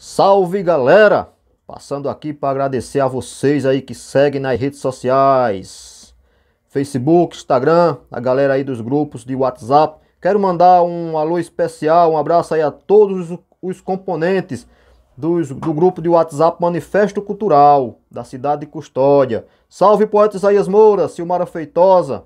Salve galera! Passando aqui para agradecer a vocês aí que seguem nas redes sociais, Facebook, Instagram, a galera aí dos grupos de WhatsApp. Quero mandar um alô especial, um abraço aí a todos os componentes dos, do grupo de WhatsApp Manifesto Cultural da cidade de Custódia. Salve poeta Isaías Moura, Silmara Feitosa,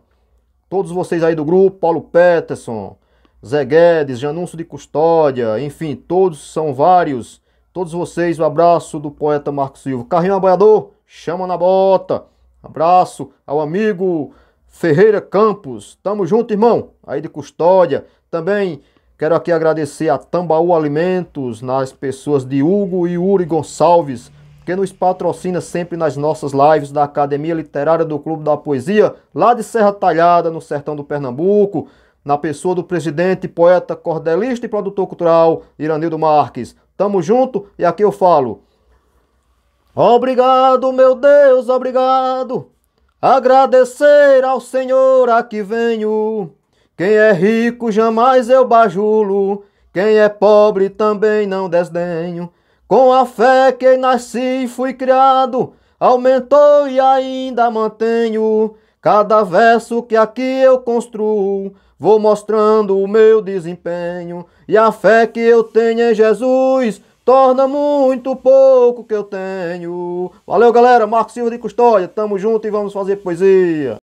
todos vocês aí do grupo, Paulo Peterson, Zé Guedes, Janúncio de Custódia, enfim, todos são vários todos vocês, um abraço do poeta Marco Silva. Carrinho Aboiador, chama na bota. Abraço ao amigo Ferreira Campos. Tamo junto, irmão. Aí de custódia. Também quero aqui agradecer a Tambaú Alimentos, nas pessoas de Hugo e Uri Gonçalves, que nos patrocina sempre nas nossas lives da Academia Literária do Clube da Poesia, lá de Serra Talhada, no sertão do Pernambuco na pessoa do presidente, poeta, cordelista e produtor cultural Iranildo Marques. Tamo junto e aqui eu falo. Obrigado, meu Deus, obrigado. Agradecer ao Senhor a que venho. Quem é rico jamais eu bajulo, quem é pobre também não desdenho. Com a fé que nasci e fui criado, aumentou e ainda mantenho. Cada verso que aqui eu construo, vou mostrando o meu desempenho. E a fé que eu tenho em Jesus torna muito pouco que eu tenho. Valeu, galera. Marco Silva de Custódia. Tamo junto e vamos fazer poesia.